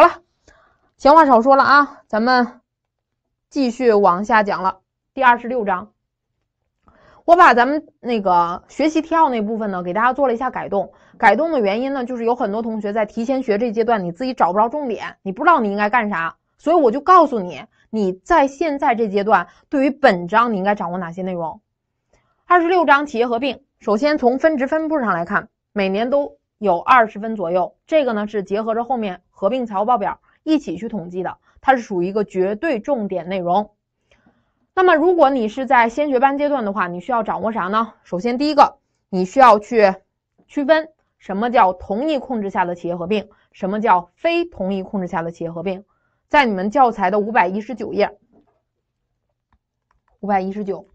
好了，闲话少说了啊，咱们继续往下讲了。第二十六章，我把咱们那个学习提要那部分呢，给大家做了一下改动。改动的原因呢，就是有很多同学在提前学这阶段，你自己找不着重点，你不知道你应该干啥，所以我就告诉你，你在现在这阶段，对于本章你应该掌握哪些内容。二十六章企业合并，首先从分值分布上来看，每年都有二十分左右，这个呢是结合着后面。合并财务报表一起去统计的，它是属于一个绝对重点内容。那么，如果你是在先学班阶段的话，你需要掌握啥呢？首先，第一个，你需要去区分什么叫同一控制下的企业合并，什么叫非同一控制下的企业合并，在你们教材的五百一十九页，五百一十九。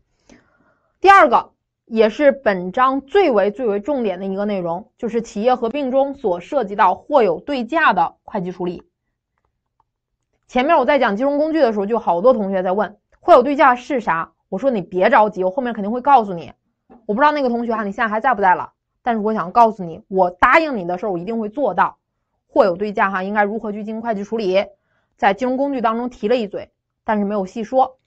第二个。也是本章最为最为重点的一个内容，就是企业合并中所涉及到或有对价的会计处理。前面我在讲金融工具的时候，就好多同学在问，或有对价是啥？我说你别着急，我后面肯定会告诉你。我不知道那个同学哈，你现在还在不在了？但是我想告诉你，我答应你的事儿我一定会做到。或有对价哈，应该如何去进行会计处理？在金融工具当中提了一嘴，但是没有细说。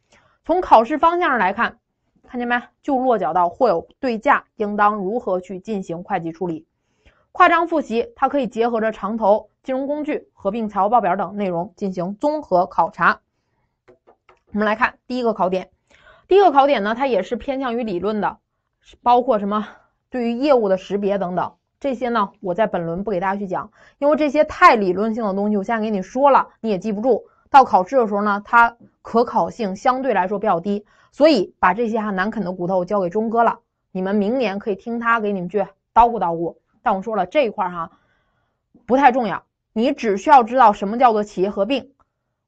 从考试方向上来看。看见没？就落脚到货有对价，应当如何去进行会计处理？跨章复习，它可以结合着长投、金融工具、合并财务报表等内容进行综合考察。我们来看第一个考点。第一个考点呢，它也是偏向于理论的，包括什么对于业务的识别等等。这些呢，我在本轮不给大家去讲，因为这些太理论性的东西，我现在给你说了，你也记不住。到考试的时候呢，它可考性相对来说比较低。所以把这些哈难啃的骨头我交给钟哥了，你们明年可以听他给你们去叨咕叨咕。但我说了这一块哈不太重要，你只需要知道什么叫做企业合并。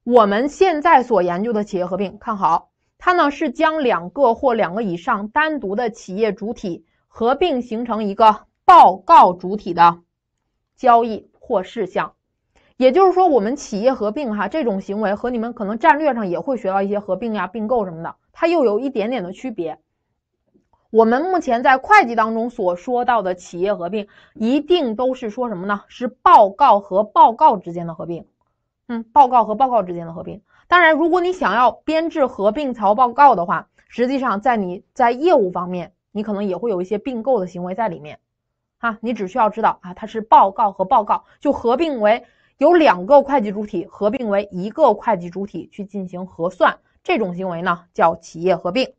我们现在所研究的企业合并，看好它呢是将两个或两个以上单独的企业主体合并形成一个报告主体的交易或事项。也就是说，我们企业合并哈这种行为和你们可能战略上也会学到一些合并呀、并购什么的。它又有一点点的区别。我们目前在会计当中所说到的企业合并，一定都是说什么呢？是报告和报告之间的合并。嗯，报告和报告之间的合并。当然，如果你想要编制合并财务报告的话，实际上在你在业务方面，你可能也会有一些并购的行为在里面。啊，你只需要知道啊，它是报告和报告就合并为有两个会计主体合并为一个会计主体去进行核算。这种行为呢，叫企业合并。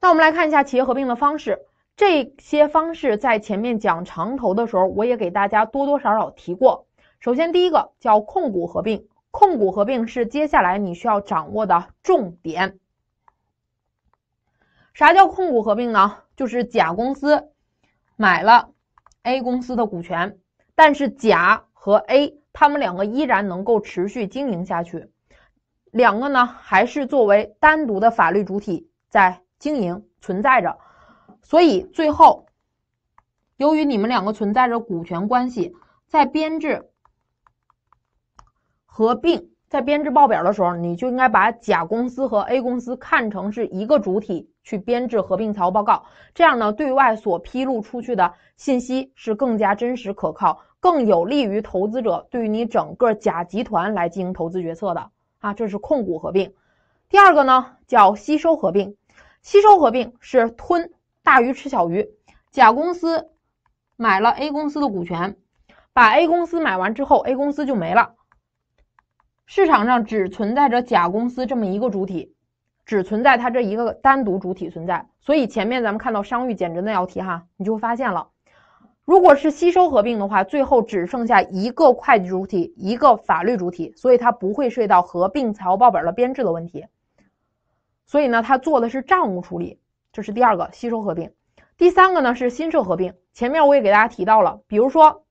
那我们来看一下企业合并的方式。这些方式在前面讲长投的时候，我也给大家多多少少提过。首先，第一个叫控股合并，控股合并是接下来你需要掌握的重点。啥叫控股合并呢？就是甲公司买了 A 公司的股权，但是甲和 A 他们两个依然能够持续经营下去。两个呢，还是作为单独的法律主体在经营存在着，所以最后，由于你们两个存在着股权关系，在编制合并在编制报表的时候，你就应该把甲公司和 A 公司看成是一个主体去编制合并财务报告，这样呢，对外所披露出去的信息是更加真实可靠，更有利于投资者对于你整个甲集团来进行投资决策的。啊，这是控股合并。第二个呢，叫吸收合并。吸收合并是吞大鱼吃小鱼，甲公司买了 A 公司的股权，把 A 公司买完之后，A 公司就没了。市场上只存在着甲公司这么一个主体，只存在它这一个单独主体存在。所以前面咱们看到商誉减值那道题哈，你就发现了。如果是吸收合并的话，最后只剩下一个会计主体，一个法律主体，所以它不会涉及到合并财务报表的编制的问题。所以呢，它做的是账务处理，这是第二个吸收合并。第三个呢是新设合并。前面我也给大家提到了，比如说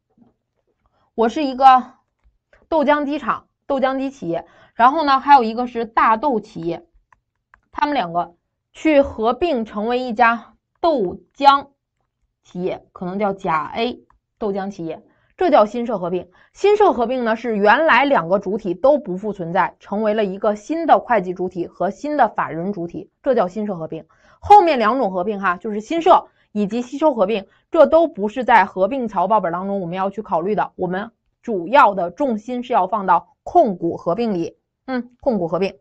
我是一个豆浆机厂、豆浆机企业，然后呢还有一个是大豆企业，他们两个去合并成为一家豆浆。企业可能叫甲 A 豆浆企业，这叫新设合并。新设合并呢，是原来两个主体都不复存在，成为了一个新的会计主体和新的法人主体，这叫新设合并。后面两种合并哈，就是新设以及吸收合并，这都不是在合并财务报表当中我们要去考虑的。我们主要的重心是要放到控股合并里，嗯，控股合并。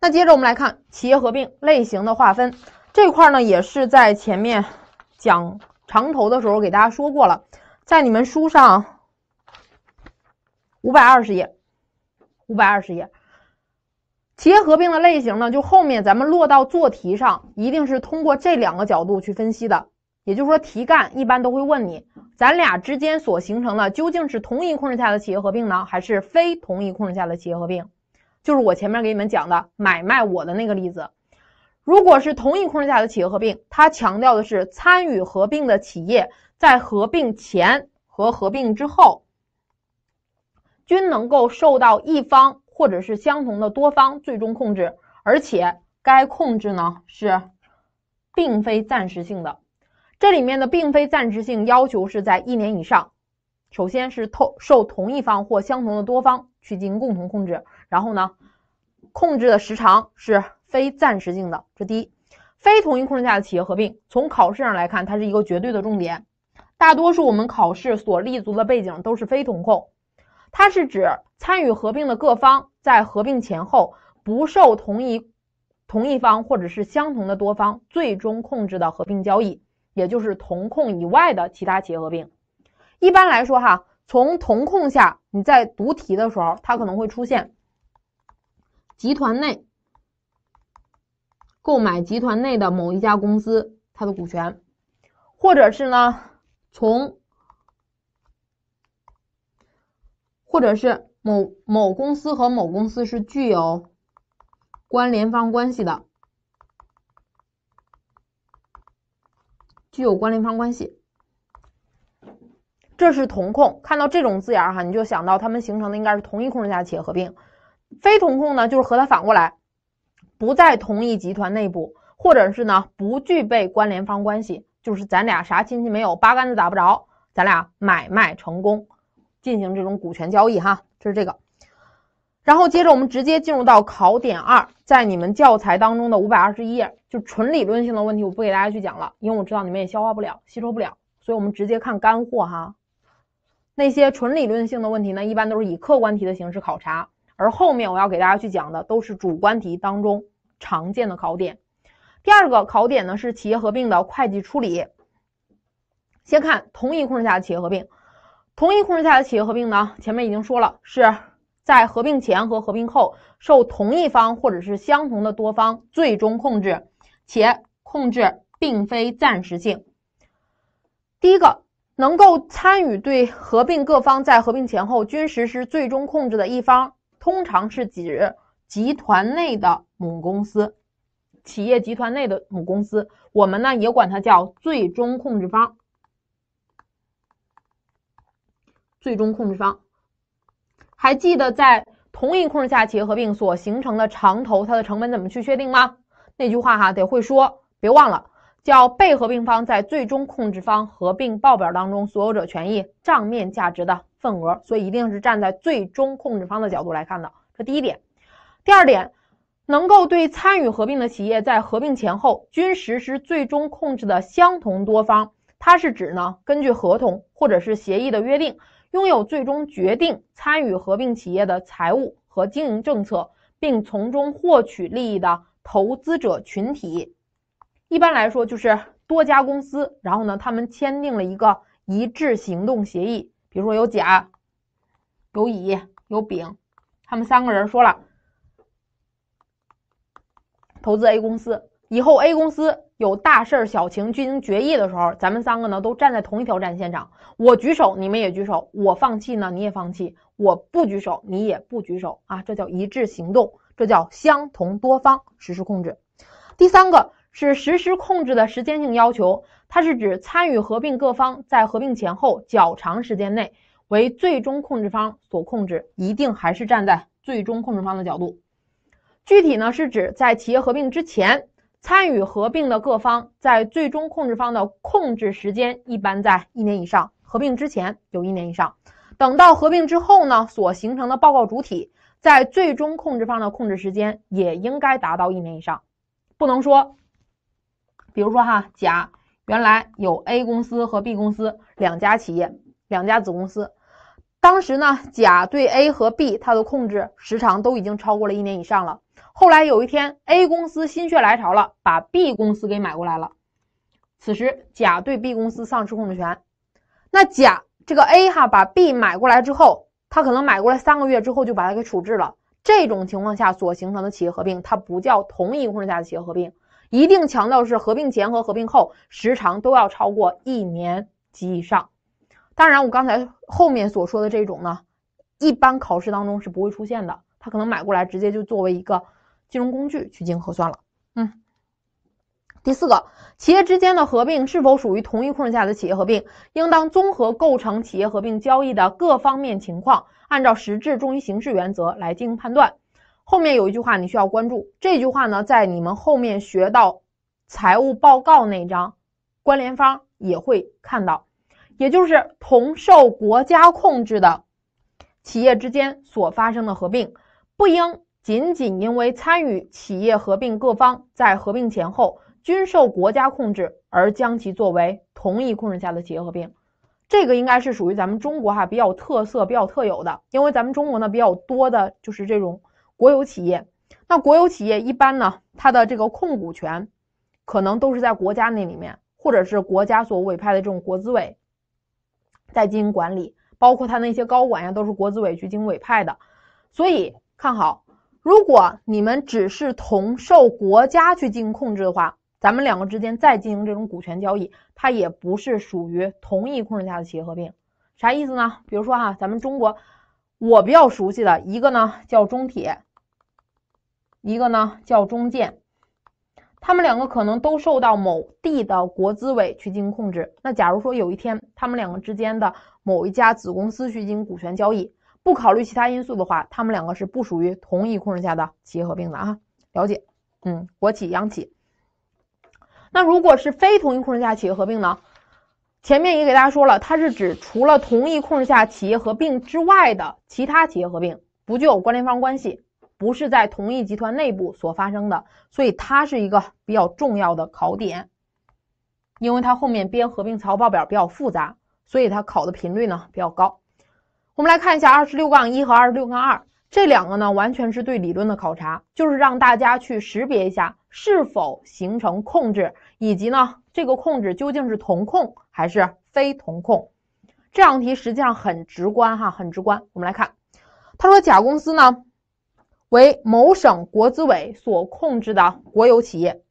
那接着我们来看企业合并类型的划分。这块呢，也是在前面讲长投的时候给大家说过了，在你们书上五百二十页，五百二十页。企业合并的类型呢，就后面咱们落到做题上，一定是通过这两个角度去分析的。也就是说，题干一般都会问你，咱俩之间所形成的究竟是同一控制下的企业合并呢，还是非同一控制下的企业合并？就是我前面给你们讲的买卖我的那个例子。如果是同一控制下的企业合并，它强调的是参与合并的企业在合并前和合并之后均能够受到一方或者是相同的多方最终控制，而且该控制呢是并非暂时性的。这里面的并非暂时性要求是在一年以上。首先是透受同一方或相同的多方去进行共同控制，然后呢，控制的时长是。非暂时性的，这第一，非同一控制下的企业合并，从考试上来看，它是一个绝对的重点。大多数我们考试所立足的背景都是非同控，它是指参与合并的各方在合并前后不受同一同一方或者是相同的多方最终控制的合并交易，也就是同控以外的其他企业合并。一般来说，哈，从同控下，你在读题的时候，它可能会出现集团内。购买集团内的某一家公司它的股权，或者是呢从，或者是某某公司和某公司是具有关联方关系的，具有关联方关系，这是同控。看到这种字眼儿哈，你就想到他们形成的应该是同一控制下的企业合并。非同控呢，就是和它反过来。不在同一集团内部，或者是呢不具备关联方关系，就是咱俩啥亲戚没有，八竿子打不着，咱俩买卖成功进行这种股权交易哈，就是这个。然后接着我们直接进入到考点二，在你们教材当中的五百二十一页，就纯理论性的问题，我不给大家去讲了，因为我知道你们也消化不了、吸收不了，所以我们直接看干货哈。那些纯理论性的问题呢，一般都是以客观题的形式考察。而后面我要给大家去讲的都是主观题当中常见的考点。第二个考点呢是企业合并的会计处理。先看同一控制下的企业合并。同一控制下的企业合并呢，前面已经说了，是在合并前和合并后受同一方或者是相同的多方最终控制，且控制并非暂时性。第一个，能够参与对合并各方在合并前后均实施最终控制的一方。通常是指集团内的母公司，企业集团内的母公司，我们呢也管它叫最终控制方。最终控制方，还记得在同一控制下企业合并所形成的长投，它的成本怎么去确定吗？那句话哈得会说，别忘了。叫被合并方在最终控制方合并报表当中所有者权益账面价值的份额，所以一定是站在最终控制方的角度来看的。这第一点，第二点，能够对参与合并的企业在合并前后均实施最终控制的相同多方，它是指呢，根据合同或者是协议的约定，拥有最终决定参与合并企业的财务和经营政策，并从中获取利益的投资者群体。一般来说，就是多家公司，然后呢，他们签订了一个一致行动协议。比如说，有甲、有乙、有丙，他们三个人说了，投资 A 公司以后，A 公司有大事儿小情进行决议的时候，咱们三个呢都站在同一条战线上。我举手，你们也举手；我放弃呢，你也放弃；我不举手，你也不举手啊。这叫一致行动，这叫相同多方实施控制。第三个。是实施控制的时间性要求，它是指参与合并各方在合并前后较长时间内为最终控制方所控制，一定还是站在最终控制方的角度。具体呢是指在企业合并之前，参与合并的各方在最终控制方的控制时间一般在一年以上。合并之前有一年以上，等到合并之后呢，所形成的报告主体在最终控制方的控制时间也应该达到一年以上，不能说。比如说哈，甲原来有 A 公司和 B 公司两家企业，两家子公司。当时呢，甲对 A 和 B 它的控制时长都已经超过了一年以上了。后来有一天，A 公司心血来潮了，把 B 公司给买过来了。此时，甲对 B 公司丧失控制权。那甲这个 A 哈把 B 买过来之后，他可能买过来三个月之后就把它给处置了。这种情况下所形成的企业合并，它不叫同一控制下的企业合并。一定强调是合并前和合并后时长都要超过一年及以上。当然，我刚才后面所说的这种呢，一般考试当中是不会出现的。他可能买过来直接就作为一个金融工具去进行核算了。嗯。第四个，企业之间的合并是否属于同一控制下的企业合并，应当综合构成企业合并交易的各方面情况，按照实质重于形式原则来进行判断。后面有一句话你需要关注，这句话呢，在你们后面学到财务报告那章，关联方也会看到，也就是同受国家控制的企业之间所发生的合并，不应仅仅因为参与企业合并各方在合并前后均受国家控制而将其作为同一控制下的企业合并。这个应该是属于咱们中国哈比较特色、比较特有的，因为咱们中国呢比较多的就是这种。国有企业，那国有企业一般呢，它的这个控股权，可能都是在国家那里面，或者是国家所委派的这种国资委，在进行管理，包括他那些高管呀，都是国资委去进行委派的。所以看好，如果你们只是同受国家去进行控制的话，咱们两个之间再进行这种股权交易，它也不是属于同一控制下的企业合并，啥意思呢？比如说哈，咱们中国。我比较熟悉的一个呢叫中铁，一个呢叫中建，他们两个可能都受到某地的国资委去进行控制。那假如说有一天他们两个之间的某一家子公司去进行股权交易，不考虑其他因素的话，他们两个是不属于同一控制下的企业合并的啊。了解，嗯，国企、央企。那如果是非同一控制下企业合并呢？前面也给大家说了，它是指除了同一控制下企业合并之外的其他企业合并，不具有关联方关系，不是在同一集团内部所发生的，所以它是一个比较重要的考点，因为它后面编合并财务报表比较复杂，所以它考的频率呢比较高。我们来看一下二十六杠一和二十六杠二这两个呢，完全是对理论的考察，就是让大家去识别一下是否形成控制，以及呢这个控制究竟是同控。还是非同控，这道题实际上很直观哈，很直观。我们来看，他说甲公司呢为某省国资委所控制的国有企业。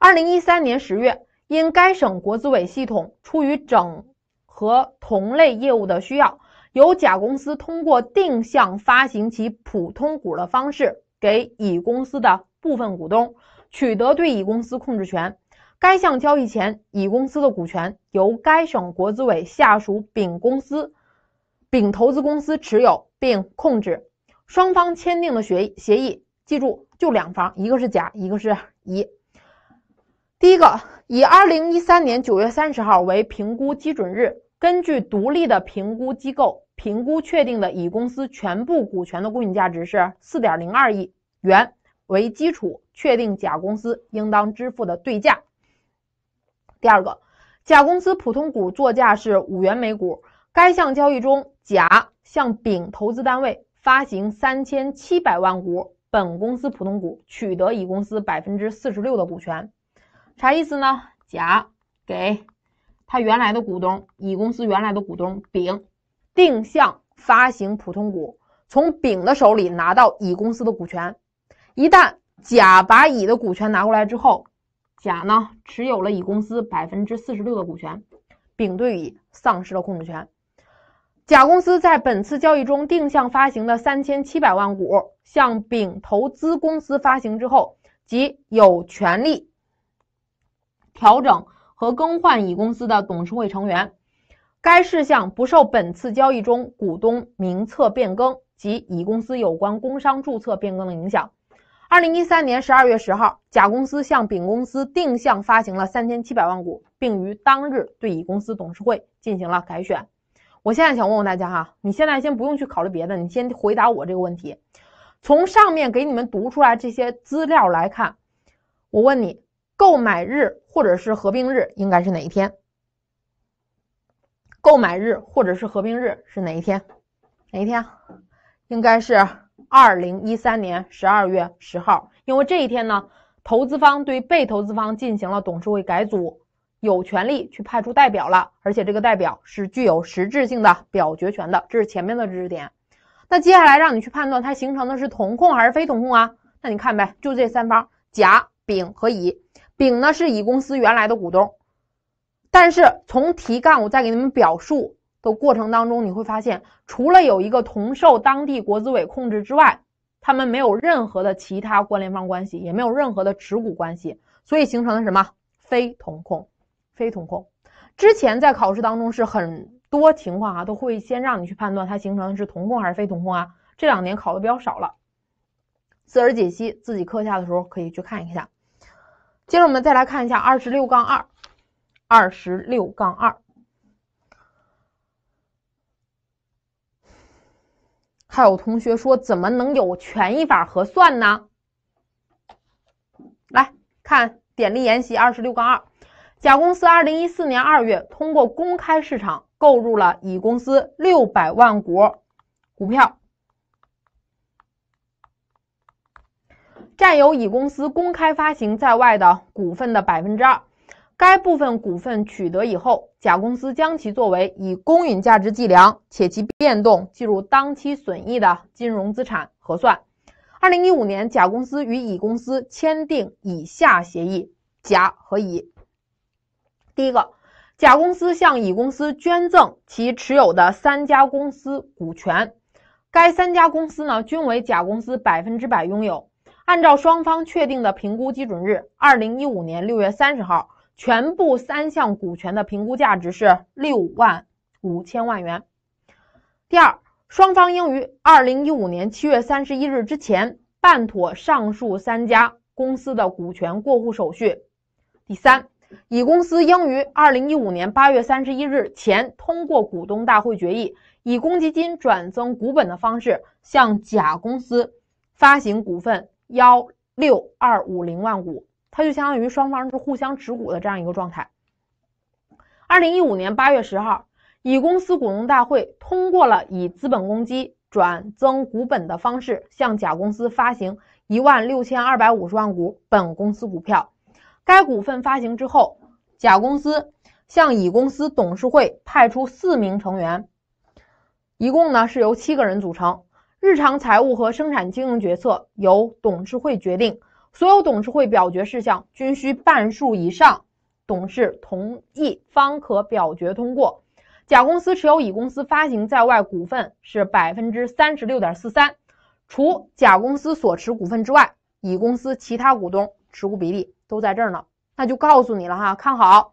二零一三年十月，因该省国资委系统出于整合同类业务的需要，由甲公司通过定向发行其普通股的方式，给乙公司的部分股东取得对乙公司控制权。该项交易前，乙公司的股权由该省国资委下属丙公司、丙投资公司持有并控制。双方签订的协议，记住就两方，一个是甲，一个是乙。第一个，以二零一三年九月三十号为评估基准日，根据独立的评估机构评估确定的乙公司全部股权的公允价值是四点零二亿元为基础，确定甲公司应当支付的对价。第二个，甲公司普通股作价是五元每股。该项交易中，甲向丙投资单位发行三千七百万股本公司普通股，取得乙公司百分之四十六的股权。啥意思呢？甲给他原来的股东乙公司原来的股东丙定向发行普通股，从丙的手里拿到乙公司的股权。一旦甲把乙的股权拿过来之后，甲呢持有了乙公司百分之四十六的股权，丙对乙丧失了控制权。甲公司在本次交易中定向发行的三千七百万股向丙投资公司发行之后，即有权利调整和更换乙公司的董事会成员。该事项不受本次交易中股东名册变更及乙公司有关工商注册变更的影响。二零一三年十二月十号，甲公司向丙公司定向发行了三千七百万股，并于当日对乙公司董事会进行了改选。我现在想问问大家哈，你现在先不用去考虑别的，你先回答我这个问题。从上面给你们读出来这些资料来看，我问你，购买日或者是合并日应该是哪一天？购买日或者是合并日是哪一天？哪一天？应该是。二零一三年十二月十号，因为这一天呢，投资方对被投资方进行了董事会改组，有权利去派出代表了，而且这个代表是具有实质性的表决权的，这是前面的知识点。那接下来让你去判断它形成的是同控还是非同控啊？那你看呗，就这三方甲、丙和乙，丙呢是乙公司原来的股东，但是从题干我再给你们表述。的过程当中，你会发现，除了有一个同受当地国资委控制之外，他们没有任何的其他关联方关系，也没有任何的持股关系，所以形成了什么非同控？非同控。之前在考试当中是很多情况啊，都会先让你去判断它形成是同控还是非同控啊。这两年考的比较少了，自儿解析自己课下的时候可以去看一下。接着我们再来看一下二十六杠二，二十六杠二。还有同学说，怎么能有权益法核算呢？来看典例研习二十六杠二，甲公司二零一四年二月通过公开市场购入了乙公司六百万股股票，占有乙公司公开发行在外的股份的百分之二。该部分股份取得以后，甲公司将其作为以公允价值计量且其变动计入当期损益的金融资产核算。二零一五年，甲公司与乙公司签订以下协议：甲和乙，第一个，甲公司向乙公司捐赠其持有的三家公司股权，该三家公司呢均为甲公司百分之百拥有。按照双方确定的评估基准日，二零一五年六月三十号。全部三项股权的评估价值是六万五千万元。第二，双方应于二零一五年七月三十一日之前办妥上述三家公司的股权过户手续。第三，乙公司应于二零一五年八月三十一日前通过股东大会决议，以公积金转增股本的方式向甲公司发行股份幺六二五零万股。它就相当于双方是互相持股的这样一个状态。二零一五年八月十号，乙公司股东大会通过了以资本公积转增股本的方式，向甲公司发行一万六千二百五十万股本公司股票。该股份发行之后，甲公司向乙公司董事会派出四名成员，一共呢是由七个人组成。日常财务和生产经营决策由董事会决定。所有董事会表决事项均需半数以上董事同意方可表决通过。甲公司持有乙公司发行在外股份是百分之三十六点四三，除甲公司所持股份之外，乙公司其他股东持股比例都在这儿呢。那就告诉你了哈，看好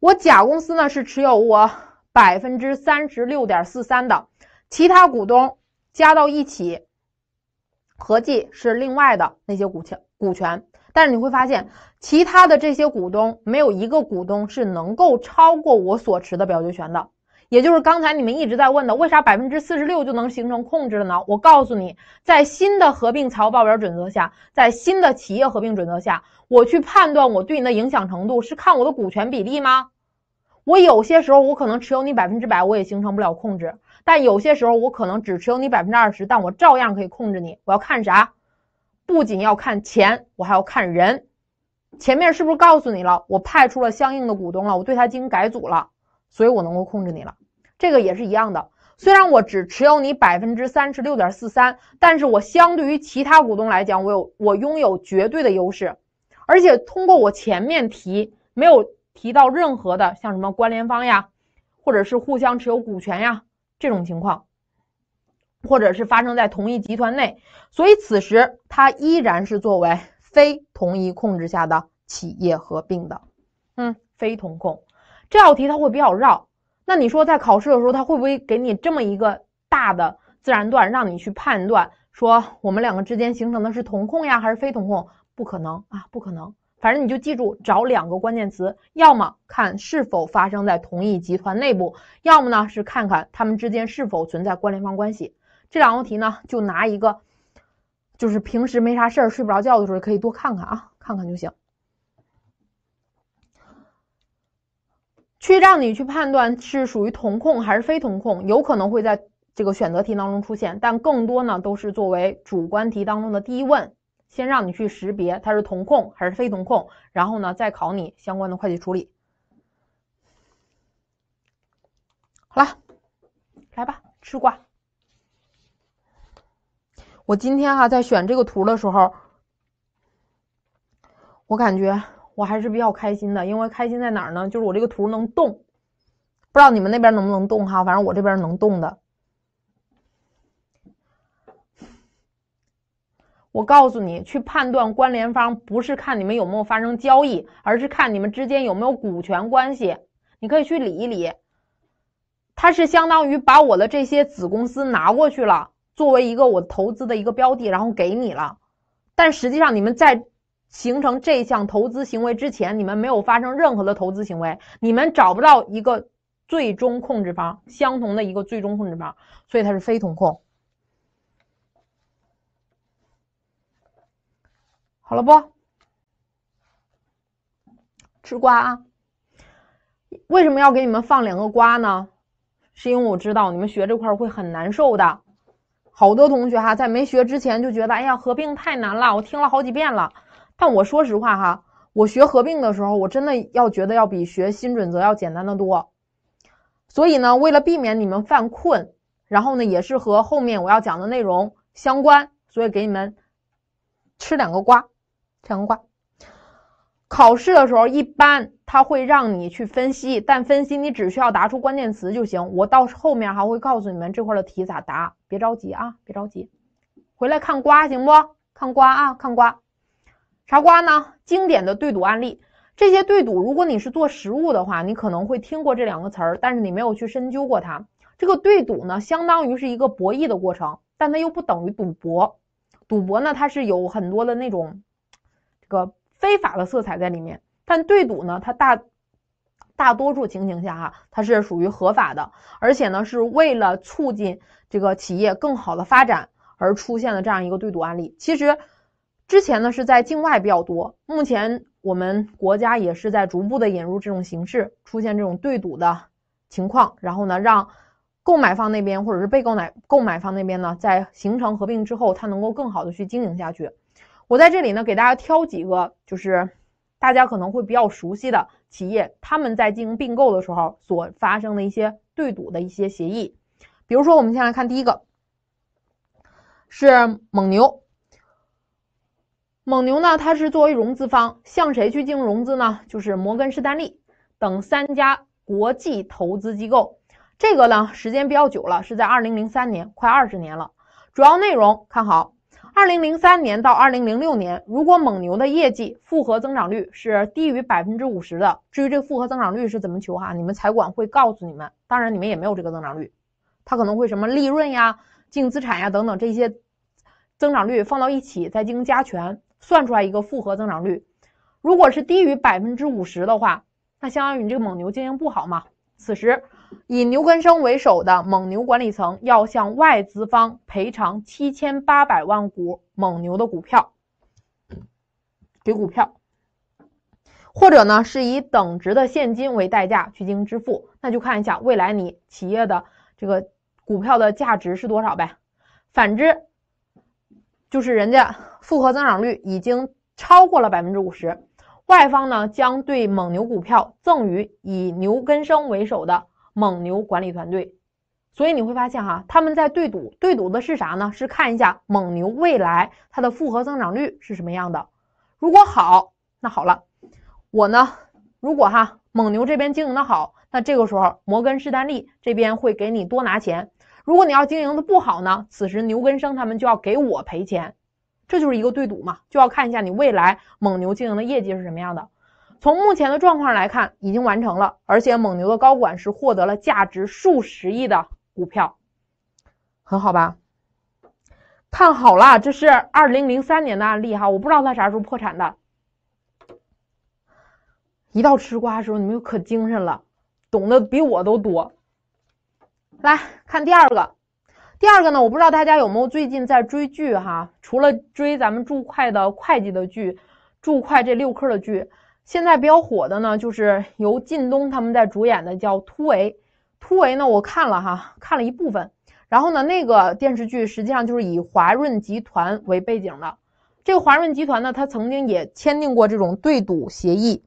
我甲公司呢是持有我百分之三十六点四三的，其他股东加到一起合计是另外的那些股权。股权，但是你会发现，其他的这些股东没有一个股东是能够超过我所持的表决权的。也就是刚才你们一直在问的，为啥百分之四十六就能形成控制了呢？我告诉你，在新的合并财务报表准则下，在新的企业合并准则下，我去判断我对你的影响程度是看我的股权比例吗？我有些时候我可能持有你百分之百，我也形成不了控制；但有些时候我可能只持有你百分之二十，但我照样可以控制你。我要看啥？不仅要看钱，我还要看人。前面是不是告诉你了？我派出了相应的股东了，我对他进行改组了，所以我能够控制你了。这个也是一样的。虽然我只持有你百分之三十六点四三，但是我相对于其他股东来讲，我有我拥有绝对的优势。而且通过我前面提没有提到任何的像什么关联方呀，或者是互相持有股权呀这种情况。或者是发生在同一集团内，所以此时它依然是作为非同一控制下的企业合并的。嗯，非同控这道题它会比较绕。那你说在考试的时候，它会不会给你这么一个大的自然段，让你去判断说我们两个之间形成的是同控呀，还是非同控？不可能啊，不可能。反正你就记住找两个关键词，要么看是否发生在同一集团内部，要么呢是看看他们之间是否存在关联方关系。这两道题呢，就拿一个，就是平时没啥事儿、睡不着觉的时候，可以多看看啊，看看就行。去让你去判断是属于同控还是非同控，有可能会在这个选择题当中出现，但更多呢都是作为主观题当中的第一问，先让你去识别它是同控还是非同控，然后呢再考你相关的会计处理。好了，来吧，吃瓜。我今天哈在选这个图的时候，我感觉我还是比较开心的，因为开心在哪儿呢？就是我这个图能动，不知道你们那边能不能动哈，反正我这边能动的。我告诉你，去判断关联方不是看你们有没有发生交易，而是看你们之间有没有股权关系。你可以去理一理，他是相当于把我的这些子公司拿过去了。作为一个我投资的一个标的，然后给你了，但实际上你们在形成这项投资行为之前，你们没有发生任何的投资行为，你们找不到一个最终控制方，相同的一个最终控制方，所以它是非同控。好了不？吃瓜啊！为什么要给你们放两个瓜呢？是因为我知道你们学这块会很难受的。好多同学哈，在没学之前就觉得，哎呀，合并太难了，我听了好几遍了。但我说实话哈，我学合并的时候，我真的要觉得要比学新准则要简单的多。所以呢，为了避免你们犯困，然后呢，也是和后面我要讲的内容相关，所以给你们吃两个瓜，两个瓜。考试的时候，一般他会让你去分析，但分析你只需要答出关键词就行。我到后面还会告诉你们这块的题咋答，别着急啊，别着急，回来看瓜行不？看瓜啊，看瓜，啥瓜呢？经典的对赌案例。这些对赌，如果你是做实务的话，你可能会听过这两个词儿，但是你没有去深究过它。这个对赌呢，相当于是一个博弈的过程，但它又不等于赌博。赌博呢，它是有很多的那种，这个。非法的色彩在里面，但对赌呢，它大大多数情形下哈，它是属于合法的，而且呢是为了促进这个企业更好的发展而出现的这样一个对赌案例。其实之前呢是在境外比较多，目前我们国家也是在逐步的引入这种形式，出现这种对赌的情况，然后呢让购买方那边或者是被购买购买方那边呢，在形成合并之后，它能够更好的去经营下去。我在这里呢，给大家挑几个，就是大家可能会比较熟悉的企业，他们在进行并购的时候所发生的一些对赌的一些协议。比如说，我们先来看第一个，是蒙牛。蒙牛呢，它是作为融资方，向谁去进行融资呢？就是摩根士丹利等三家国际投资机构。这个呢，时间比较久了，是在二零零三年，快二十年了。主要内容看好。二零零三年到二零零六年，如果蒙牛的业绩复合增长率是低于百分之五十的，至于这个复合增长率是怎么求哈，你们财管会告诉你们，当然你们也没有这个增长率，它可能会什么利润呀、净资产呀等等这些增长率放到一起，再进行加权算出来一个复合增长率。如果是低于百分之五十的话，那相当于你这个蒙牛经营不好嘛。此时。以牛根生为首的蒙牛管理层要向外资方赔偿七千八百万股蒙牛的股票，给股票，或者呢是以等值的现金为代价去进行支付。那就看一下未来你企业的这个股票的价值是多少呗。反之，就是人家复合增长率已经超过了百分之五十，外方呢将对蒙牛股票赠予以牛根生为首的。蒙牛管理团队，所以你会发现哈，他们在对赌，对赌的是啥呢？是看一下蒙牛未来它的复合增长率是什么样的。如果好，那好了，我呢，如果哈蒙牛这边经营的好，那这个时候摩根士丹利这边会给你多拿钱。如果你要经营的不好呢，此时牛根生他们就要给我赔钱。这就是一个对赌嘛，就要看一下你未来蒙牛经营的业绩是什么样的。从目前的状况来看，已经完成了，而且蒙牛的高管是获得了价值数十亿的股票，很好吧？看好了，这是二零零三年的案例哈，我不知道他啥时候破产的。一到吃瓜的时候，你们可精神了，懂得比我都多。来看第二个，第二个呢，我不知道大家有没有最近在追剧哈，除了追咱们注会的会计的剧，注会这六科的剧。现在比较火的呢，就是由靳东他们在主演的叫《突围》，《突围》呢我看了哈，看了一部分。然后呢，那个电视剧实际上就是以华润集团为背景的。这个华润集团呢，它曾经也签订过这种对赌协议。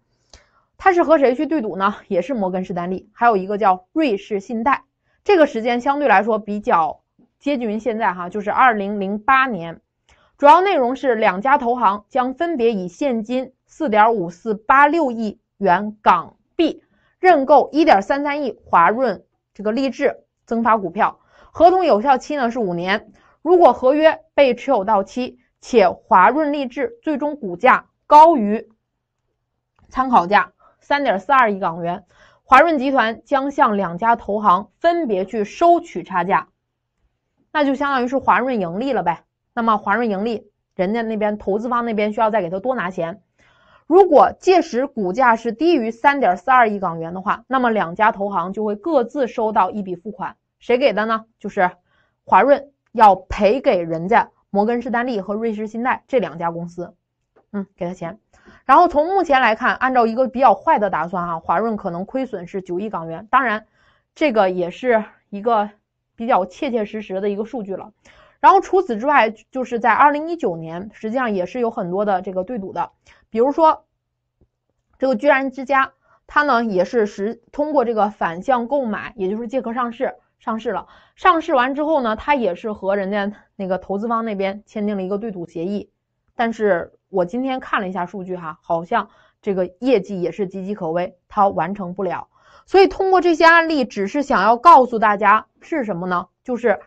它是和谁去对赌呢？也是摩根士丹利，还有一个叫瑞士信贷。这个时间相对来说比较接近于现在哈，就是二零零八年。主要内容是两家投行将分别以现金。四点五四八六亿元港币认购一点三三亿华润这个励志增发股票，合同有效期呢是五年。如果合约被持有到期，且华润励志最终股价高于参考价三点四二亿港元，华润集团将向两家投行分别去收取差价，那就相当于是华润盈利了呗。那么华润盈利，人家那边投资方那边需要再给他多拿钱。如果届时股价是低于三点四二亿港元的话，那么两家投行就会各自收到一笔付款，谁给的呢？就是，华润要赔给人家摩根士丹利和瑞士信贷这两家公司，嗯，给他钱。然后从目前来看，按照一个比较坏的打算哈，华润可能亏损是九亿港元。当然，这个也是一个比较切切实实的一个数据了。然后除此之外，就是在二零一九年，实际上也是有很多的这个对赌的。比如说，这个居然之家，它呢也是实通过这个反向购买，也就是借壳上市，上市了。上市完之后呢，它也是和人家那个投资方那边签订了一个对赌协议。但是我今天看了一下数据哈，好像这个业绩也是岌岌可危，它完成不了。所以通过这些案例，只是想要告诉大家是什么呢？就是。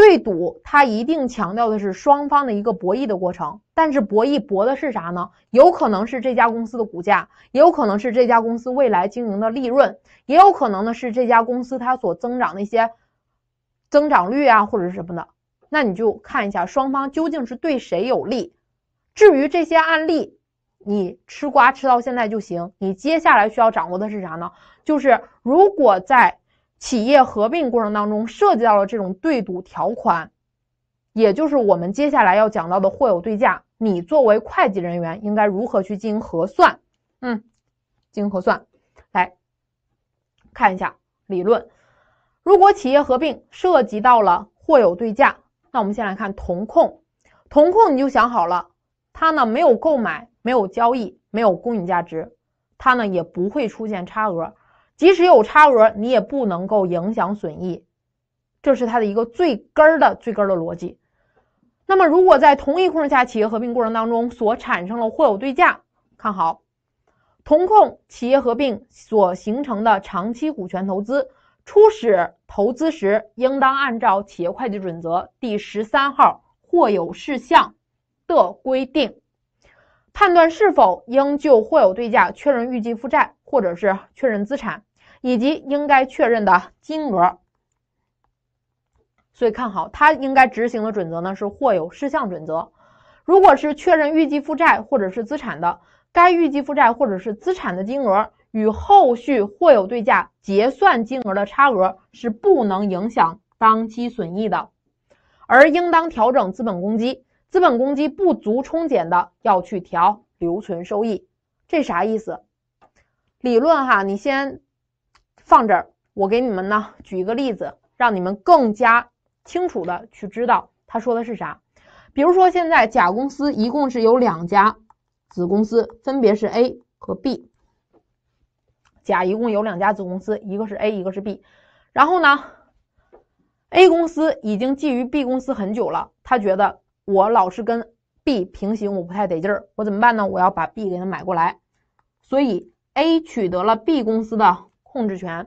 对赌，它一定强调的是双方的一个博弈的过程，但是博弈博的是啥呢？有可能是这家公司的股价，也有可能是这家公司未来经营的利润，也有可能呢是这家公司它所增长的一些增长率啊或者是什么的。那你就看一下双方究竟是对谁有利。至于这些案例，你吃瓜吃到现在就行。你接下来需要掌握的是啥呢？就是如果在企业合并过程当中涉及到了这种对赌条款，也就是我们接下来要讲到的货有对价。你作为会计人员应该如何去进行核算？嗯，进行核算。来看一下理论。如果企业合并涉及到了货有对价，那我们先来看同控。同控你就想好了，它呢没有购买、没有交易、没有公允价值，它呢也不会出现差额。即使有差额，你也不能够影响损益，这是它的一个最根儿的最根儿的逻辑。那么，如果在同一控制下企业合并过程当中所产生了或有对价，看好同控企业合并所形成的长期股权投资，初始投资时，应当按照企业会计准则第十三号或有事项的规定，判断是否应就或有对价确认预计负债，或者是确认资产。以及应该确认的金额，所以看好它应该执行的准则呢是或有事项准则。如果是确认预计负债或者是资产的，该预计负债或者是资产的金额与后续或有对价结算金额的差额是不能影响当期损益的，而应当调整资本公积，资本公积不足冲减的要去调留存收益。这啥意思？理论哈，你先。放这儿，我给你们呢举一个例子，让你们更加清楚的去知道他说的是啥。比如说，现在甲公司一共是有两家子公司，分别是 A 和 B。甲一共有两家子公司，一个是 A，一个是 B。然后呢，A 公司已经觊觎 B 公司很久了，他觉得我老是跟 B 平行，我不太得劲儿，我怎么办呢？我要把 B 给他买过来。所以 A 取得了 B 公司的。控制权，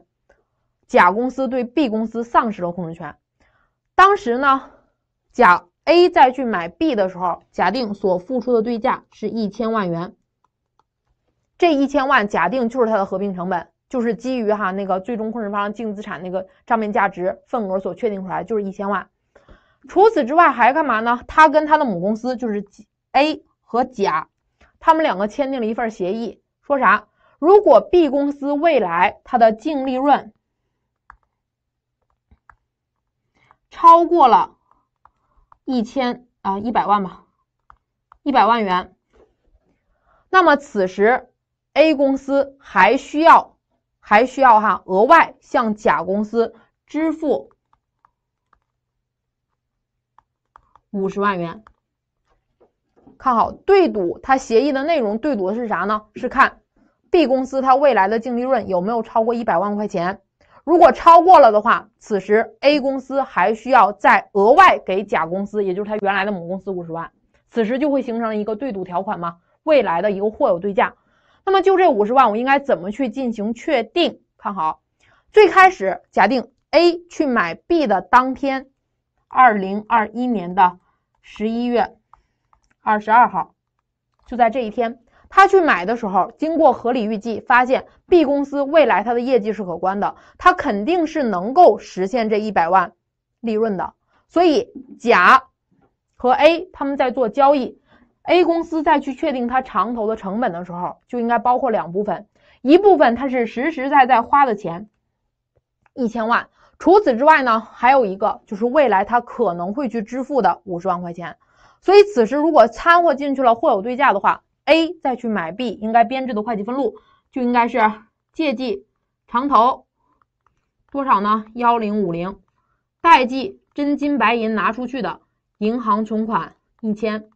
甲公司对 B 公司丧失了控制权。当时呢，甲 A 再去买 B 的时候，假定所付出的对价是一千万元。这一千万假定就是它的合并成本，就是基于哈那个最终控制方净资产那个账面价值份额所确定出来，就是一千万。除此之外还干嘛呢？他跟他的母公司就是 A 和甲，他们两个签订了一份协议，说啥？如果 B 公司未来它的净利润超过了一千啊一百万吧，一百万元，那么此时 A 公司还需要还需要哈额外向甲公司支付五十万元。看好对赌，它协议的内容对赌的是啥呢？是看。B 公司它未来的净利润有没有超过一百万块钱？如果超过了的话，此时 A 公司还需要再额外给甲公司，也就是它原来的母公司五十万，此时就会形成一个对赌条款吗？未来的一个货有对价。那么就这五十万，我应该怎么去进行确定？看好，最开始假定 A 去买 B 的当天，二零二一年的十一月二十二号，就在这一天。他去买的时候，经过合理预计，发现 B 公司未来它的业绩是可观的，它肯定是能够实现这一百万利润的。所以，甲和 A 他们在做交易，A 公司再去确定它长投的成本的时候，就应该包括两部分：一部分它是实实在在花的钱，一千万；除此之外呢，还有一个就是未来它可能会去支付的五十万块钱。所以，此时如果掺和进去了货有对价的话。A 再去买 B，应该编制的会计分录就应该是借记长投多少呢？幺零五零，贷记真金白银拿出去的银行存款一千，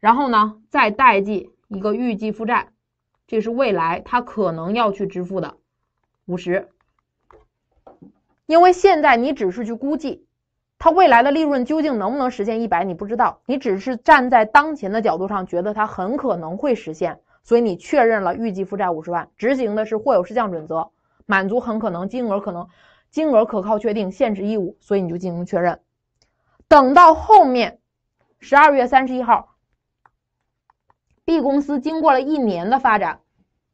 然后呢再代记一个预计负债，这是未来他可能要去支付的五十，因为现在你只是去估计。它未来的利润究竟能不能实现一百？你不知道，你只是站在当前的角度上觉得它很可能会实现，所以你确认了预计负债五十万，执行的是或有事项准则，满足很可能金额可能金额可靠确定限制义务，所以你就进行确认。等到后面十二月三十一号，B 公司经过了一年的发展，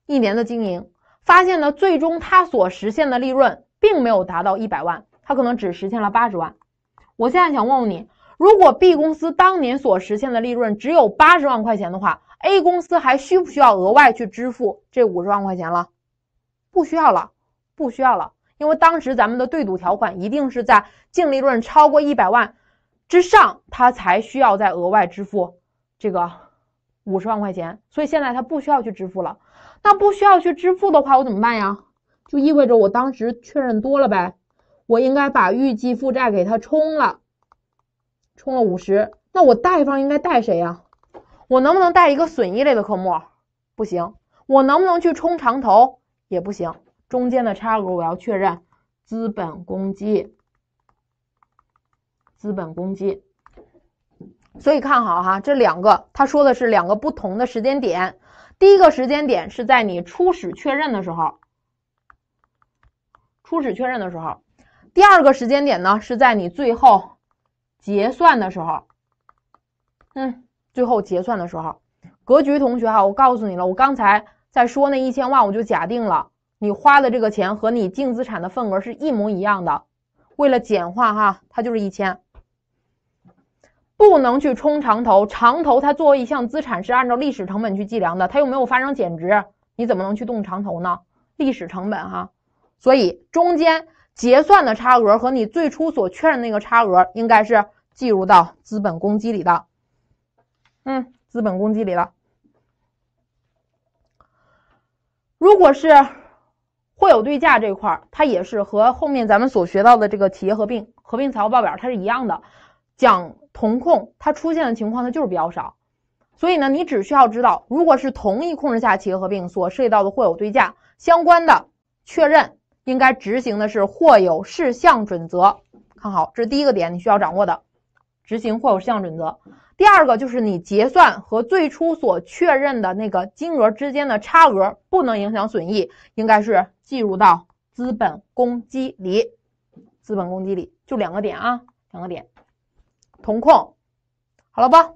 一年的经营，发现呢最终它所实现的利润并没有达到一百万，它可能只实现了八十万。我现在想问问你，如果 B 公司当年所实现的利润只有八十万块钱的话，A 公司还需不需要额外去支付这五十万块钱了？不需要了，不需要了，因为当时咱们的对赌条款一定是在净利润超过一百万之上，它才需要再额外支付这个五十万块钱。所以现在它不需要去支付了。那不需要去支付的话，我怎么办呀？就意味着我当时确认多了呗。我应该把预计负债给它冲了，冲了五十。那我贷方应该贷谁呀？我能不能贷一个损益类的科目？不行。我能不能去冲长投？也不行。中间的差额我要确认资本公积。资本公积。所以看好哈，这两个他说的是两个不同的时间点。第一个时间点是在你初始确认的时候，初始确认的时候。第二个时间点呢，是在你最后结算的时候，嗯，最后结算的时候，格局同学哈，我告诉你了，我刚才在说那一千万，我就假定了你花的这个钱和你净资产的份额是一模一样的，为了简化哈，它就是一千，不能去冲长投，长投它作为一项资产是按照历史成本去计量的，它又没有发生减值，你怎么能去动长投呢？历史成本哈，所以中间。结算的差额和你最初所确认那个差额应该是计入到资本公积里的，嗯，资本公积里的。如果是货有对价这块儿，它也是和后面咱们所学到的这个企业合并合并财务报表它是一样的，讲同控它出现的情况它就是比较少，所以呢，你只需要知道，如果是同一控制下企业合并所涉及到的货有对价相关的确认。应该执行的是或有事项准则，看好，这是第一个点，你需要掌握的，执行或有事项准则。第二个就是你结算和最初所确认的那个金额之间的差额不能影响损益，应该是计入到资本公积里，资本公积里就两个点啊，两个点，同控，好了吧？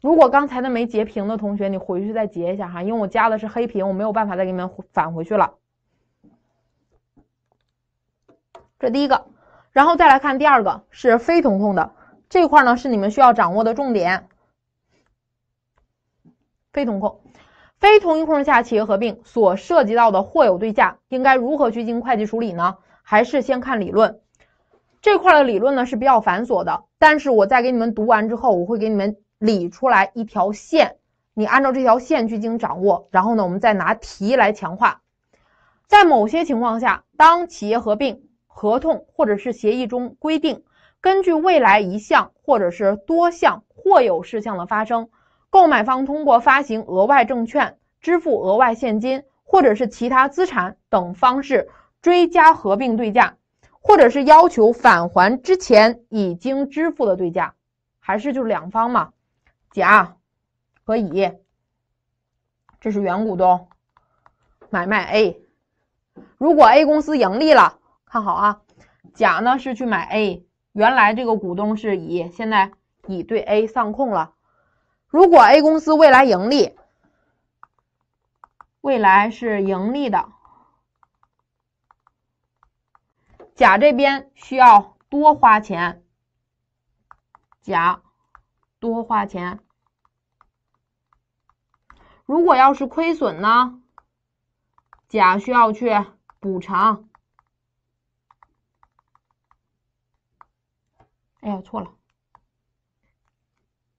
如果刚才的没截屏的同学，你回去再截一下哈，因为我加的是黑屏，我没有办法再给你们返回去了。这第一个，然后再来看第二个是非同控的这块呢，是你们需要掌握的重点。非同控，非同一控制下企业合并所涉及到的或有对价应该如何去进行会计处理呢？还是先看理论，这块的理论呢是比较繁琐的，但是我再给你们读完之后，我会给你们。理出来一条线，你按照这条线去进行掌握，然后呢，我们再拿题来强化。在某些情况下，当企业合并合同或者是协议中规定，根据未来一项或者是多项或有事项的发生，购买方通过发行额外证券、支付额外现金或者是其他资产等方式追加合并对价，或者是要求返还之前已经支付的对价，还是就是两方嘛。甲和乙，这是原股东买卖 A。如果 A 公司盈利了，看好啊！甲呢是去买 A，原来这个股东是乙，现在乙对 A 上控了。如果 A 公司未来盈利，未来是盈利的，甲这边需要多花钱。甲。多花钱，如果要是亏损呢，甲需要去补偿。哎呀，错了，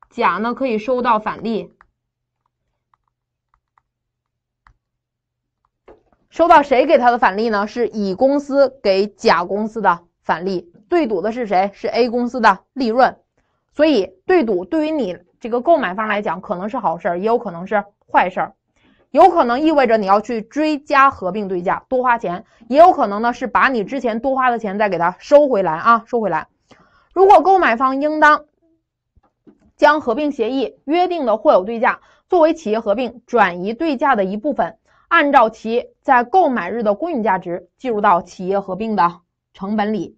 甲呢可以收到返利，收到谁给他的返利呢？是乙公司给甲公司的返利，对赌的是谁？是 A 公司的利润。所以，对赌对于你这个购买方来讲，可能是好事，也有可能是坏事儿。有可能意味着你要去追加合并对价，多花钱；也有可能呢，是把你之前多花的钱再给它收回来啊，收回来。如果购买方应当将合并协议约定的或有对价作为企业合并转移对价的一部分，按照其在购买日的公允价值计入到企业合并的成本里。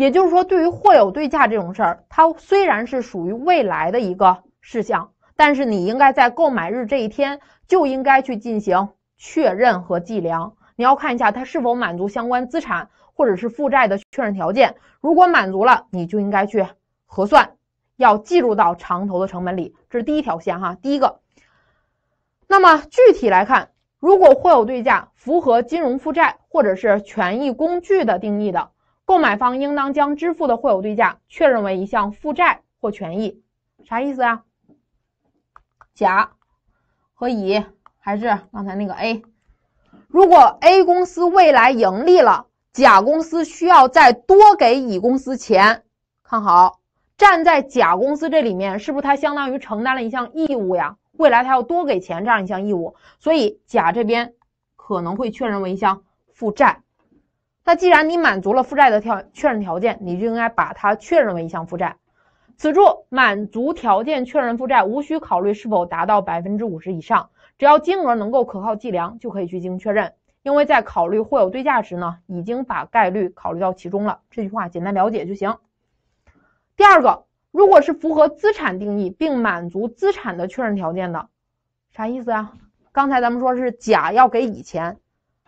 也就是说，对于货有对价这种事儿，它虽然是属于未来的一个事项，但是你应该在购买日这一天就应该去进行确认和计量。你要看一下它是否满足相关资产或者是负债的确认条件，如果满足了，你就应该去核算，要计入到长投的成本里。这是第一条线哈，第一个。那么具体来看，如果货有对价符合金融负债或者是权益工具的定义的。购买方应当将支付的货有对价确认为一项负债或权益，啥意思啊？甲和乙还是刚才那个 A，如果 A 公司未来盈利了，甲公司需要再多给乙公司钱，看好站在甲公司这里面，是不是它相当于承担了一项义务呀？未来它要多给钱这样一项义务，所以甲这边可能会确认为一项负债。那既然你满足了负债的条确认条件，你就应该把它确认为一项负债。此处满足条件确认负债，无需考虑是否达到百分之五十以上，只要金额能够可靠计量就可以去进行确认。因为在考虑或有对价时呢，已经把概率考虑到其中了。这句话简单了解就行。第二个，如果是符合资产定义并满足资产的确认条件的，啥意思啊？刚才咱们说是甲要给乙钱。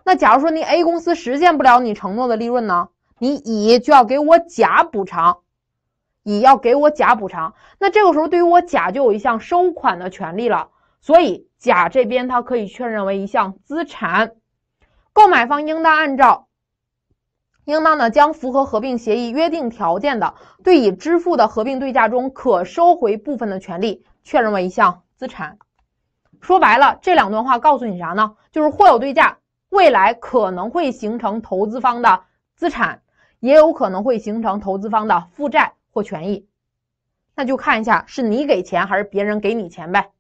那假如说你 A 公司实现不了你承诺的利润呢？你乙就要给我甲补偿，乙要给我甲补偿。那这个时候对于我甲就有一项收款的权利了，所以甲这边它可以确认为一项资产。购买方应当按照，应当呢将符合合并协议约定条件的对已支付的合并对价中可收回部分的权利确认为一项资产。说白了，这两段话告诉你啥呢？就是或有对价。未来可能会形成投资方的资产，也有可能会形成投资方的负债或权益，那就看一下是你给钱还是别人给你钱呗。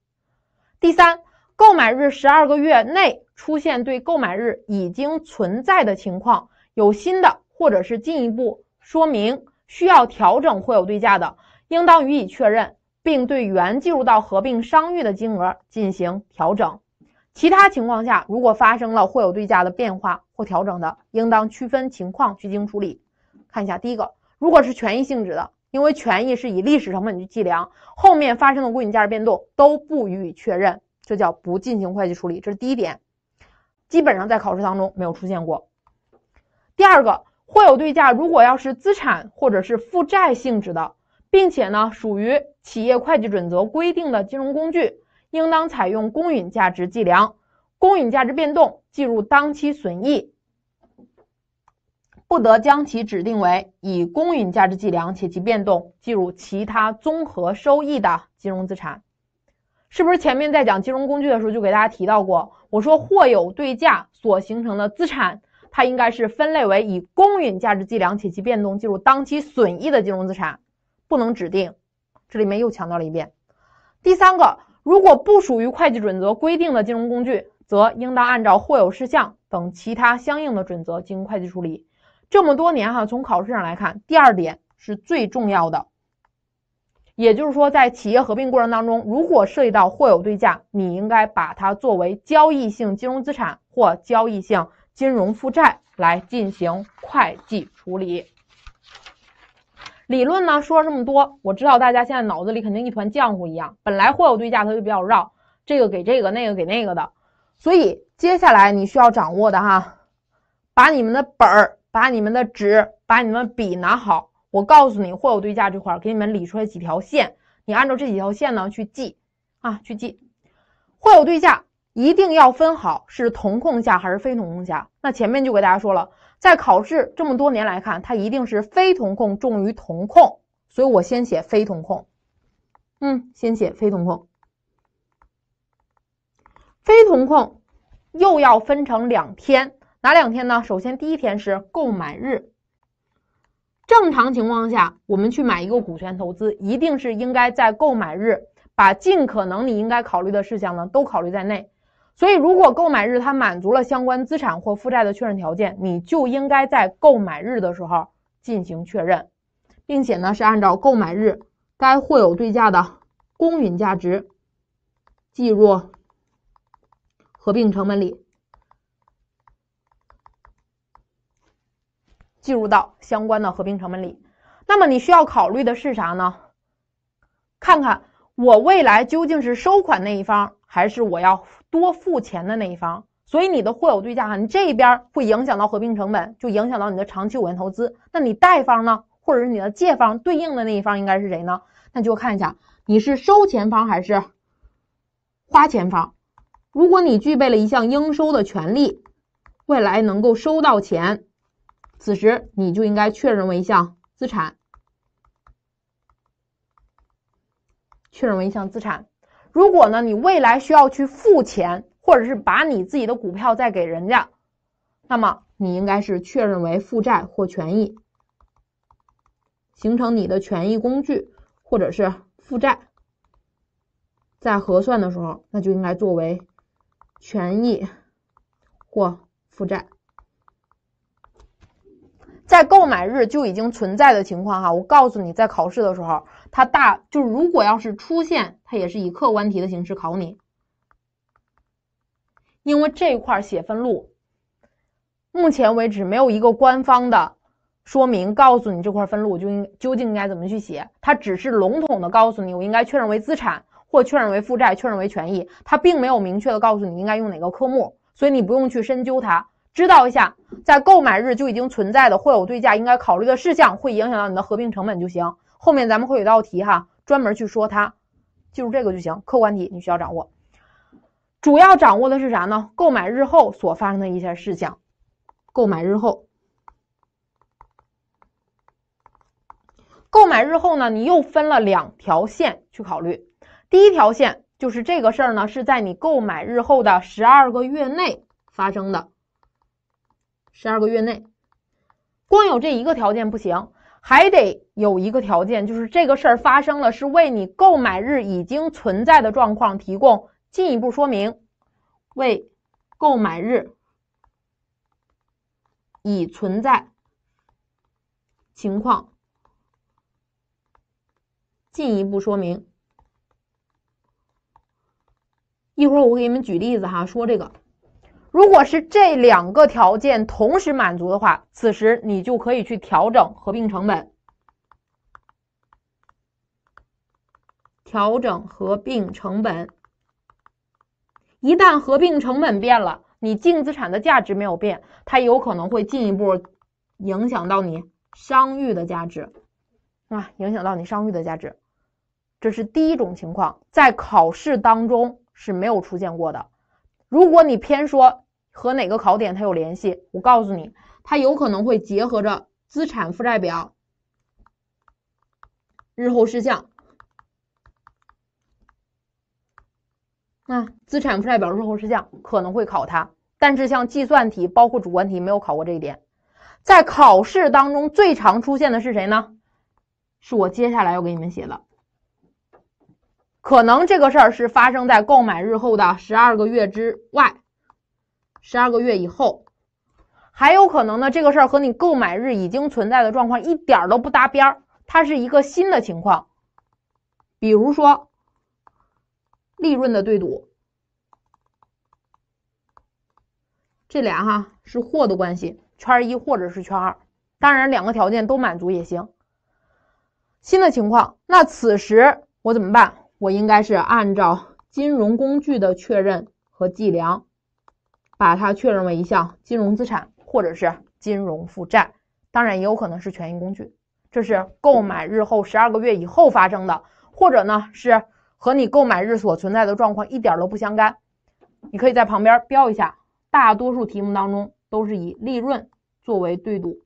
第三，购买日十二个月内出现对购买日已经存在的情况有新的或者是进一步说明需要调整或有对价的，应当予以确认，并对原计入到合并商誉的金额进行调整。其他情况下，如果发生了或有对价的变化或调整的，应当区分情况去进行处理。看一下，第一个，如果是权益性质的，因为权益是以历史成本去计量，后面发生的公允价值变动都不予以确认，这叫不进行会计处理。这是第一点，基本上在考试当中没有出现过。第二个，或有对价如果要是资产或者是负债性质的，并且呢属于企业会计准则规定的金融工具。应当采用公允价值计量，公允价值变动计入当期损益，不得将其指定为以公允价值计量且其变动计入其他综合收益的金融资产。是不是前面在讲金融工具的时候就给大家提到过？我说，或有对价所形成的资产，它应该是分类为以公允价值计量且其变动计入当期损益的金融资产，不能指定。这里面又强调了一遍。第三个。如果不属于会计准则规定的金融工具，则应当按照或有事项等其他相应的准则进行会计处理。这么多年哈，从考试上来看，第二点是最重要的。也就是说，在企业合并过程当中，如果涉及到或有对价，你应该把它作为交易性金融资产或交易性金融负债来进行会计处理。理论呢说了这么多，我知道大家现在脑子里肯定一团浆糊一样。本来货有对价它就比较绕，这个给这个，那个给那个的，所以接下来你需要掌握的哈，把你们的本儿、把你们的纸、把你们笔拿好。我告诉你，货有对价这块儿给你们理出来几条线，你按照这几条线呢去记啊，去记。货有对价一定要分好是同控下还是非同控下。那前面就给大家说了。在考试这么多年来看，它一定是非同控重于同控，所以我先写非同控，嗯，先写非同控。非同控又要分成两天，哪两天呢？首先第一天是购买日。正常情况下，我们去买一个股权投资，一定是应该在购买日把尽可能你应该考虑的事项呢都考虑在内。所以，如果购买日它满足了相关资产或负债的确认条件，你就应该在购买日的时候进行确认，并且呢是按照购买日该或有对价的公允价值计入合并成本里，计入到相关的合并成本里。那么你需要考虑的是啥呢？看看我未来究竟是收款那一方，还是我要。多付钱的那一方，所以你的货有对价，你这边会影响到合并成本，就影响到你的长期股权投资。那你贷方呢，或者是你的借方对应的那一方应该是谁呢？那就看一下，你是收钱方还是花钱方？如果你具备了一项应收的权利，未来能够收到钱，此时你就应该确认为一项资产，确认为一项资产。如果呢，你未来需要去付钱，或者是把你自己的股票再给人家，那么你应该是确认为负债或权益，形成你的权益工具或者是负债，在核算的时候，那就应该作为权益或负债。在购买日就已经存在的情况，哈，我告诉你，在考试的时候，它大就如果要是出现，它也是以客观题的形式考你。因为这块写分录，目前为止没有一个官方的说明告诉你这块分录就应究竟应该怎么去写，它只是笼统的告诉你，我应该确认为资产或确认为负债、确认为权益，它并没有明确的告诉你应该用哪个科目，所以你不用去深究它。知道一下，在购买日就已经存在的或有对价，应该考虑的事项会影响到你的合并成本就行。后面咱们会有道题哈，专门去说它，记住这个就行。客观题你需要掌握，主要掌握的是啥呢？购买日后所发生的一些事项。购买日后，购买日后呢，你又分了两条线去考虑。第一条线就是这个事儿呢，是在你购买日后的十二个月内发生的。十二个月内，光有这一个条件不行，还得有一个条件，就是这个事儿发生了，是为你购买日已经存在的状况提供进一步说明，为购买日已存在情况进一步说明。一会儿我给你们举例子哈，说这个。如果是这两个条件同时满足的话，此时你就可以去调整合并成本。调整合并成本。一旦合并成本变了，你净资产的价值没有变，它有可能会进一步影响到你商誉的价值，啊，影响到你商誉的价值。这是第一种情况，在考试当中是没有出现过的。如果你偏说和哪个考点它有联系，我告诉你，它有可能会结合着资产负债表日后事项。那资产负债表日后事项可能会考它，但是像计算题包括主观题没有考过这一点。在考试当中最常出现的是谁呢？是我接下来要给你们写的。可能这个事儿是发生在购买日后的十二个月之外，十二个月以后，还有可能呢，这个事儿和你购买日已经存在的状况一点都不搭边儿，它是一个新的情况。比如说，利润的对赌，这俩哈是或的关系，圈一或者是圈二，当然两个条件都满足也行。新的情况，那此时我怎么办？我应该是按照金融工具的确认和计量，把它确认为一项金融资产或者是金融负债，当然也有可能是权益工具。这是购买日后十二个月以后发生的，或者呢是和你购买日所存在的状况一点都不相干。你可以在旁边标一下，大多数题目当中都是以利润作为对赌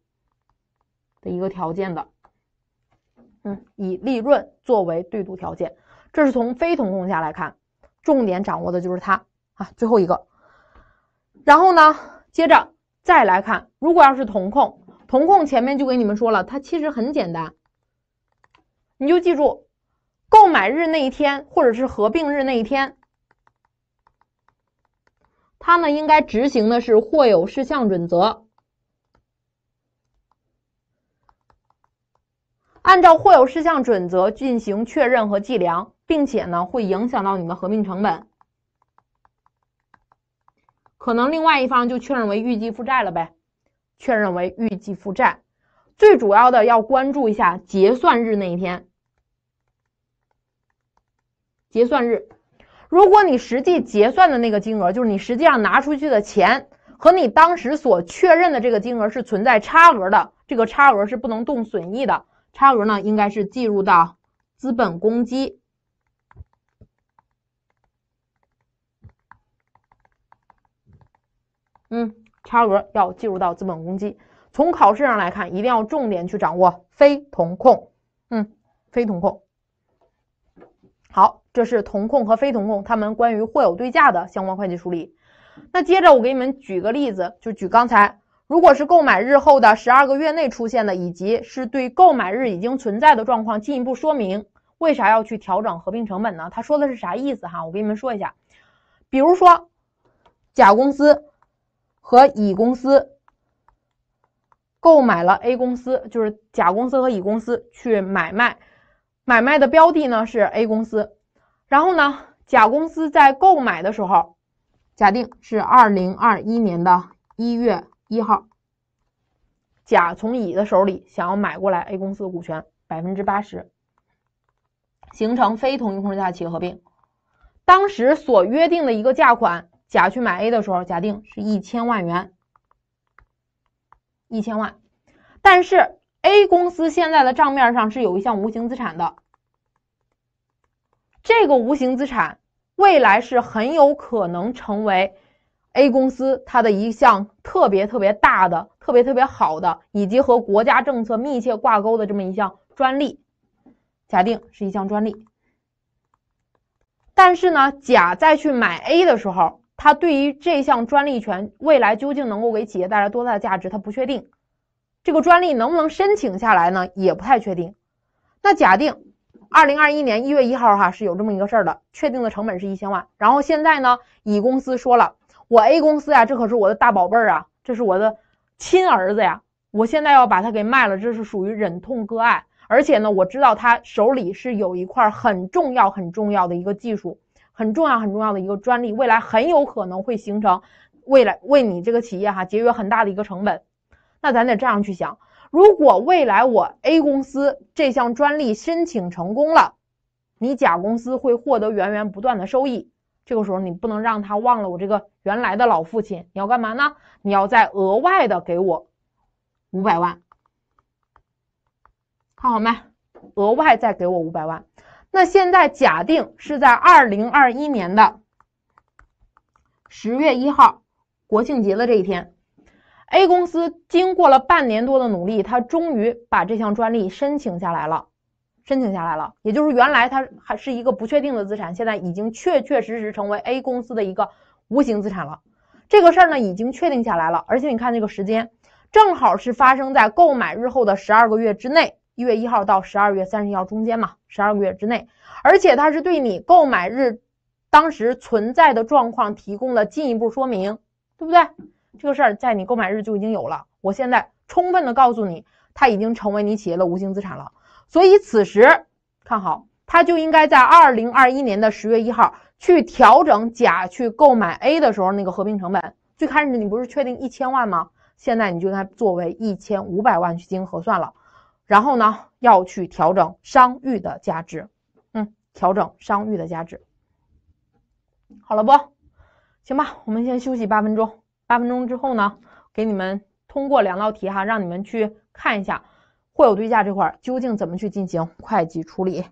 的一个条件的，嗯，以利润作为对赌条件。这是从非同控下来看，重点掌握的就是它啊，最后一个。然后呢，接着再来看，如果要是同控，同控前面就给你们说了，它其实很简单，你就记住，购买日那一天或者是合并日那一天，它呢应该执行的是或有事项准则，按照或有事项准则进行确认和计量。并且呢，会影响到你的合并成本，可能另外一方就确认为预计负债了呗，确认为预计负债。最主要的要关注一下结算日那一天。结算日，如果你实际结算的那个金额，就是你实际上拿出去的钱和你当时所确认的这个金额是存在差额的，这个差额是不能动损益的，差额呢应该是计入到资本公积。嗯，差额要计入到资本公积。从考试上来看，一定要重点去掌握非同控。嗯，非同控。好，这是同控和非同控他们关于或有对价的相关会计处理。那接着我给你们举个例子，就举刚才，如果是购买日后的十二个月内出现的，以及是对购买日已经存在的状况进一步说明，为啥要去调整合并成本呢？他说的是啥意思哈？我给你们说一下。比如说，甲公司。和乙公司购买了 A 公司，就是甲公司和乙公司去买卖，买卖的标的呢是 A 公司，然后呢，甲公司在购买的时候，假定是二零二一年的一月一号，甲从乙的手里想要买过来 A 公司的股权百分之八十，形成非同一控制下的企业合并，当时所约定的一个价款。甲去买 A 的时候，假定是一千万元，一千万。但是 A 公司现在的账面上是有一项无形资产的，这个无形资产未来是很有可能成为 A 公司它的一项特别特别大的、特别特别好的，以及和国家政策密切挂钩的这么一项专利。假定是一项专利。但是呢，甲再去买 A 的时候。他对于这项专利权未来究竟能够给企业带来多大的价值，他不确定。这个专利能不能申请下来呢？也不太确定。那假定二零二一年一月一号，哈，是有这么一个事儿的，确定的成本是一千万。然后现在呢，乙公司说了，我 A 公司呀，这可是我的大宝贝儿啊，这是我的亲儿子呀，我现在要把它给卖了，这是属于忍痛割爱。而且呢，我知道他手里是有一块很重要、很重要的一个技术。很重要很重要的一个专利，未来很有可能会形成，未来为你这个企业哈节约很大的一个成本。那咱得这样去想，如果未来我 A 公司这项专利申请成功了，你甲公司会获得源源不断的收益。这个时候你不能让他忘了我这个原来的老父亲，你要干嘛呢？你要再额外的给我五百万，看好没？额外再给我五百万。那现在假定是在二零二一年的十月一号，国庆节的这一天，A 公司经过了半年多的努力，它终于把这项专利申请下来了，申请下来了。也就是原来它还是一个不确定的资产，现在已经确确实实成为 A 公司的一个无形资产了。这个事儿呢已经确定下来了，而且你看这个时间，正好是发生在购买日后的十二个月之内。一月一号到十二月三十号中间嘛，十二个月之内，而且它是对你购买日当时存在的状况提供了进一步说明，对不对？这个事儿在你购买日就已经有了，我现在充分的告诉你，它已经成为你企业的无形资产了。所以此时看好它，就应该在二零二一年的十月一号去调整甲去购买 A 的时候那个合并成本。最开始你不是确定一千万吗？现在你就应该作为一千五百万去进行核算了。然后呢，要去调整商誉的价值，嗯，调整商誉的价值。好了，不行吧？我们先休息八分钟，八分钟之后呢，给你们通过两道题哈，让你们去看一下，货有对价这块究竟怎么去进行会计处理。